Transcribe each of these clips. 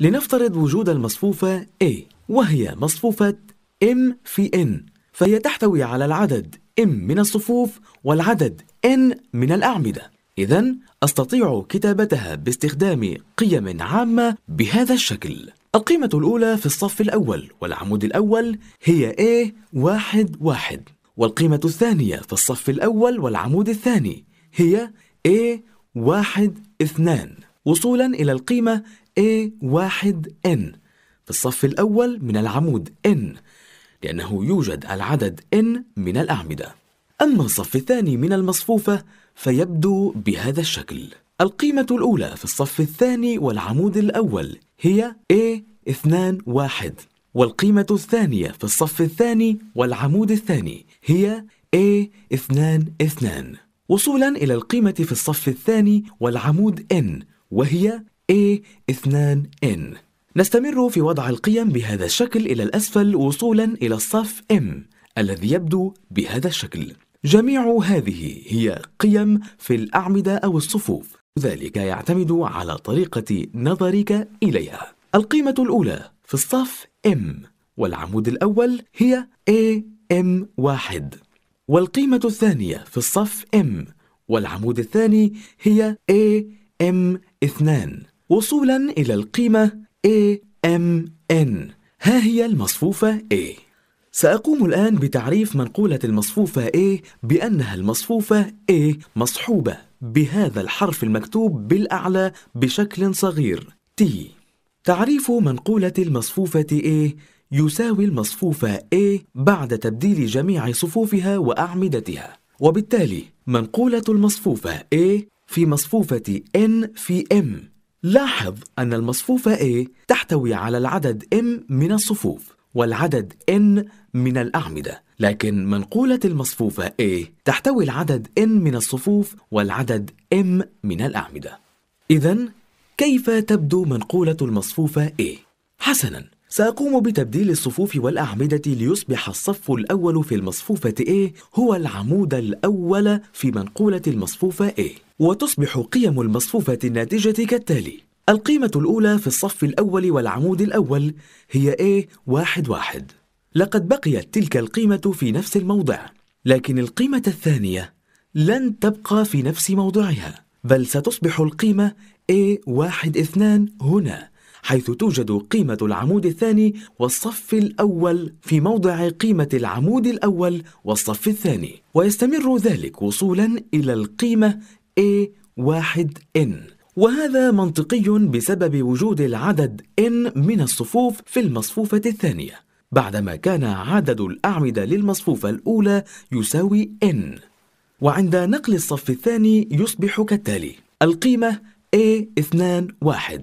لنفترض وجود المصفوفة A وهي مصفوفة M في N فهي تحتوي على العدد M من الصفوف والعدد N من الأعمدة إذا أستطيع كتابتها باستخدام قيم عامة بهذا الشكل القيمة الأولى في الصف الأول والعمود الأول هي A واحد واحد والقيمة الثانية في الصف الأول والعمود الثاني هي A واحد اثنان وصولا إلى القيمة A1N في الصف الأول من العمود N لأنه يوجد العدد N من الأعمدة أما الصف الثاني من المصفوفة فيبدو بهذا الشكل القيمة الأولى في الصف الثاني والعمود الأول هي A21 والقيمة الثانية في الصف الثاني والعمود الثاني هي A22 وصولا إلى القيمة في الصف الثاني والعمود N وهي A2N نستمر في وضع القيم بهذا الشكل إلى الأسفل وصولا إلى الصف M الذي يبدو بهذا الشكل جميع هذه هي قيم في الأعمدة أو الصفوف ذلك يعتمد على طريقة نظرك إليها القيمة الأولى في الصف M والعمود الأول هي AM1 والقيمة الثانية في الصف M والعمود الثاني هي AM2 وصولا إلى القيمة AMN ها هي المصفوفة A سأقوم الآن بتعريف منقولة المصفوفة A بأنها المصفوفة A مصحوبة بهذا الحرف المكتوب بالأعلى بشكل صغير T تعريف منقولة المصفوفة A يساوي المصفوفة A بعد تبديل جميع صفوفها وأعمدتها وبالتالي منقولة المصفوفة A في مصفوفة N في M لاحظ أن المصفوفة A تحتوي على العدد M من الصفوف والعدد N من الأعمدة لكن منقولة المصفوفة A تحتوي العدد N من الصفوف والعدد M من الأعمدة إذا كيف تبدو منقولة المصفوفة A؟ حسناً سأقوم بتبديل الصفوف والأعمدة ليصبح الصف الأول في المصفوفة A هو العمود الأول في منقولة المصفوفة A وتصبح قيم المصفوفة الناتجة كالتالي القيمة الأولى في الصف الأول والعمود الأول هي A واحد واحد لقد بقيت تلك القيمة في نفس الموضع لكن القيمة الثانية لن تبقى في نفس موضعها بل ستصبح القيمة A واحد اثنان هنا حيث توجد قيمة العمود الثاني والصف الأول في موضع قيمة العمود الأول والصف الثاني ويستمر ذلك وصولا إلى القيمة A1N وهذا منطقي بسبب وجود العدد N من الصفوف في المصفوفة الثانية بعدما كان عدد الأعمدة للمصفوفة الأولى يساوي N وعند نقل الصف الثاني يصبح كالتالي القيمة A21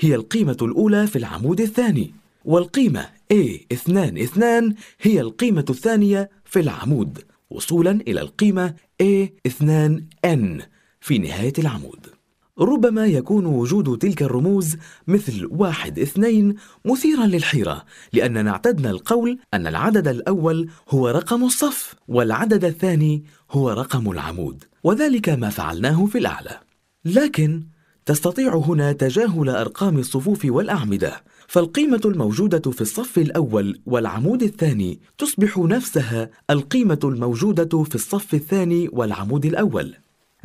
هي القيمة الأولى في العمود الثاني والقيمة A22 هي القيمة الثانية في العمود وصولا إلى القيمة A2N في نهاية العمود ربما يكون وجود تلك الرموز مثل واحد اثنين مثيرا للحيرة لأننا اعتدنا القول أن العدد الأول هو رقم الصف والعدد الثاني هو رقم العمود وذلك ما فعلناه في الأعلى لكن تستطيع هنا تجاهل أرقام الصفوف والأعمدة فالقيمة الموجودة في الصف الأول والعمود الثاني تصبح نفسها القيمة الموجودة في الصف الثاني والعمود الأول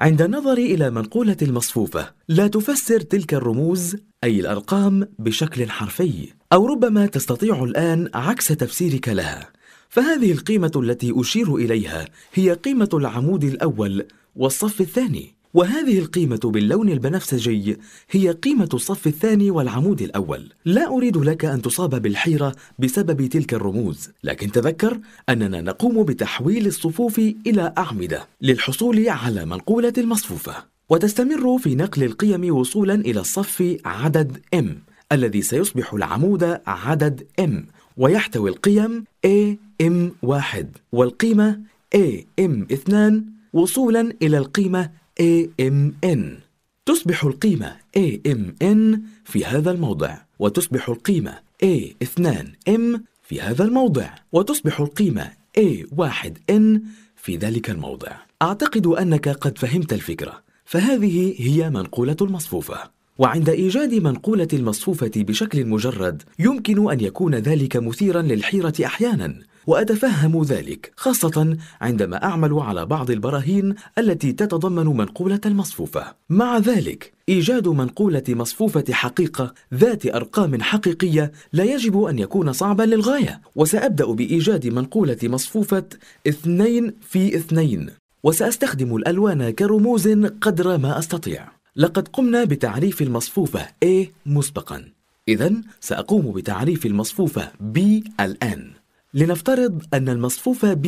عند النظر إلى منقولة المصفوفة لا تفسر تلك الرموز أي الأرقام بشكل حرفي أو ربما تستطيع الآن عكس تفسيرك لها فهذه القيمة التي أشير إليها هي قيمة العمود الأول والصف الثاني وهذه القيمة باللون البنفسجي هي قيمة الصف الثاني والعمود الأول لا أريد لك أن تصاب بالحيرة بسبب تلك الرموز لكن تذكر أننا نقوم بتحويل الصفوف إلى أعمدة للحصول على منقولة المصفوفة وتستمر في نقل القيم وصولا إلى الصف عدد M الذي سيصبح العمود عدد M ويحتوي القيم AM1 والقيمة AM2 وصولا إلى القيمة AMN تصبح القيمة AMN في هذا الموضع وتصبح القيمة A2M في هذا الموضع وتصبح القيمة A1N في ذلك الموضع أعتقد أنك قد فهمت الفكرة فهذه هي منقولة المصفوفة وعند إيجاد منقولة المصفوفة بشكل مجرد يمكن أن يكون ذلك مثيرا للحيرة أحيانا وأتفهم ذلك خاصة عندما أعمل على بعض البراهين التي تتضمن منقولة المصفوفة مع ذلك إيجاد منقولة مصفوفة حقيقة ذات أرقام حقيقية لا يجب أن يكون صعبا للغاية وسأبدأ بإيجاد منقولة مصفوفة 2 في 2 وسأستخدم الألوان كرموز قدر ما أستطيع لقد قمنا بتعريف المصفوفة A مسبقا إذا سأقوم بتعريف المصفوفة B الآن لنفترض أن المصفوفة B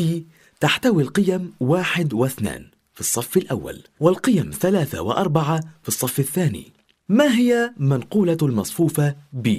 تحتوي القيم واحد واثنان في الصف الأول والقيم ثلاثة وأربعة في الصف الثاني ما هي منقولة المصفوفة B؟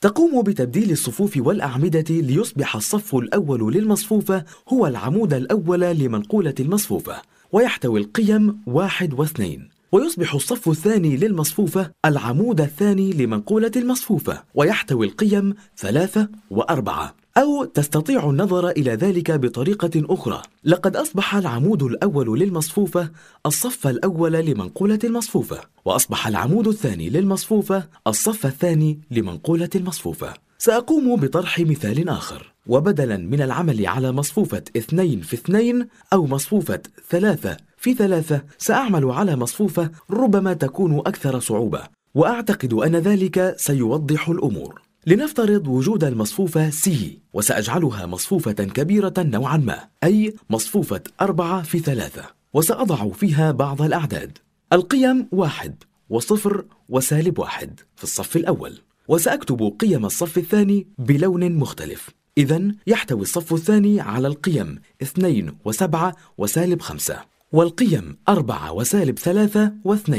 تقوم بتبديل الصفوف والأعمدة ليصبح الصف الأول للمصفوفة هو العمود الأول لمنقولة المصفوفة ويحتوي القيم واحد واثنين ويصبح الصف الثاني للمصفوفة العمود الثاني لمنقولة المصفوفة ويحتوي القيم ثلاثة وأربعة أو تستطيع النظر إلى ذلك بطريقة أخرى لقد أصبح العمود الأول للمصفوفة الصف الأول لمنقولة المصفوفة وأصبح العمود الثاني للمصفوفة الصف الثاني لمنقولة المصفوفة سأقوم بطرح مثال آخر وبدلا من العمل على مصفوفة اثنين في اثنين أو مصفوفة ثلاثة في ثلاثة سأعمل على مصفوفة ربما تكون أكثر صعوبة وأعتقد أن ذلك سيوضح الأمور لنفترض وجود المصفوفة C وسأجعلها مصفوفة كبيرة نوعا ما أي مصفوفة 4 في 3 وسأضع فيها بعض الأعداد القيم 1 وصفر وسالب 1 في الصف الأول وسأكتب قيم الصف الثاني بلون مختلف إذا يحتوي الصف الثاني على القيم 2 و7 وسالب 5 والقيم 4 وسالب 3 و2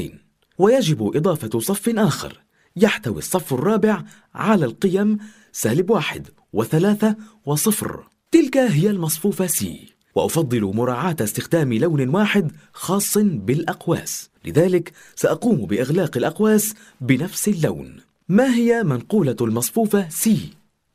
ويجب إضافة صف آخر يحتوي الصف الرابع على القيم سالب واحد وثلاثة وصفر تلك هي المصفوفة سي وأفضل مراعاة استخدام لون واحد خاص بالأقواس لذلك سأقوم بإغلاق الأقواس بنفس اللون ما هي منقولة المصفوفة سي؟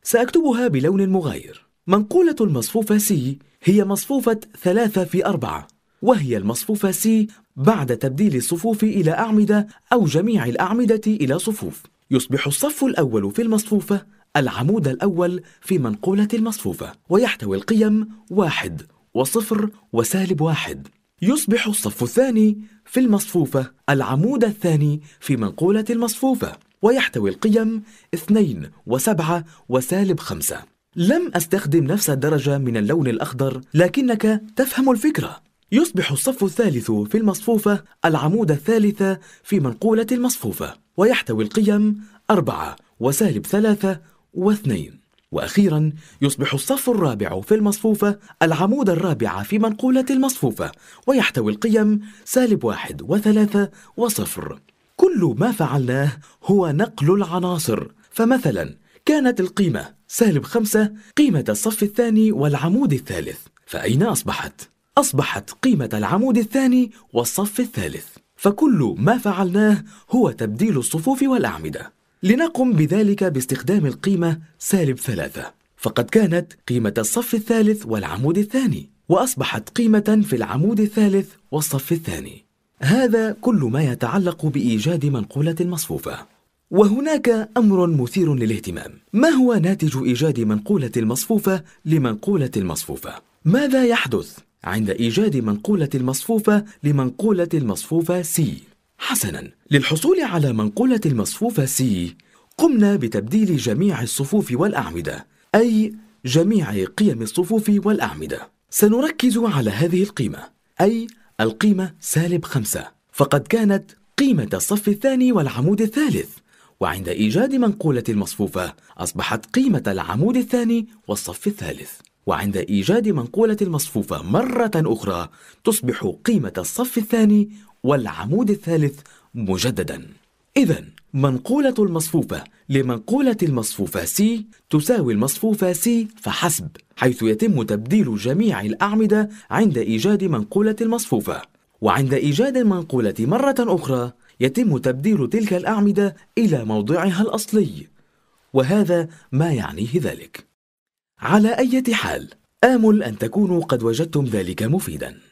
سأكتبها بلون مغاير منقولة المصفوفة سي هي مصفوفة ثلاثة في أربعة وهي المصفوفة سي بعد تبديل الصفوف إلى أعمدة أو جميع الأعمدة إلى صفوف يصبح الصف الأول في المصفوفة العمود الأول في منقولة المصفوفة ويحتوي القيم واحد وصفر وسالب واحد يصبح الصف الثاني في المصفوفة العمود الثاني في منقولة المصفوفة ويحتوي القيم اثنين وسبعة وسالب خمسة لم أستخدم نفس الدرجة من اللون الأخضر لكنك تفهم الفكرة يصبح الصف الثالث في المصفوفة العمود الثالث في منقولة المصفوفة ويحتوي القيم أربعة وسالب ثلاثة واثنين وأخيرا يصبح الصف الرابع في المصفوفة العمود الرابع في منقولة المصفوفة ويحتوي القيم سالب واحد وثلاثة وصفر كل ما فعلناه هو نقل العناصر فمثلا كانت القيمة سالب خمسة قيمة الصف الثاني والعمود الثالث فأين أصبحت؟ أصبحت قيمة العمود الثاني والصف الثالث فكل ما فعلناه هو تبديل الصفوف والأعمدة لنقم بذلك باستخدام القيمة سالب ثلاثة فقد كانت قيمة الصف الثالث والعمود الثاني وأصبحت قيمة في العمود الثالث والصف الثاني هذا كل ما يتعلق بإيجاد منقولة المصفوفة وهناك أمر مثير للاهتمام ما هو ناتج إيجاد منقولة المصفوفة لمنقولة المصفوفة؟ ماذا يحدث عند إيجاد منقولة المصفوفة لمنقولة المصفوفة C حسنا للحصول على منقولة المصفوفة C قمنا بتبديل جميع الصفوف والأعمدة أي جميع قيم الصفوف والأعمدة سنركز على هذه القيمة أي القيمة سالب خمسة فقد كانت قيمة الصف الثاني والعمود الثالث وعند إيجاد منقولة المصفوفة أصبحت قيمة العمود الثاني والصف الثالث وعند إيجاد منقولة المصفوفة مرة أخرى تصبح قيمة الصف الثاني والعمود الثالث مجددا إذا منقولة المصفوفة لمنقولة المصفوفة C تساوي المصفوفة C فحسب حيث يتم تبديل جميع الأعمدة عند إيجاد منقولة المصفوفة وعند إيجاد المنقولة مرة أخرى يتم تبديل تلك الأعمدة إلى موضعها الأصلي وهذا ما يعنيه ذلك على أي حال آمل أن تكونوا قد وجدتم ذلك مفيداً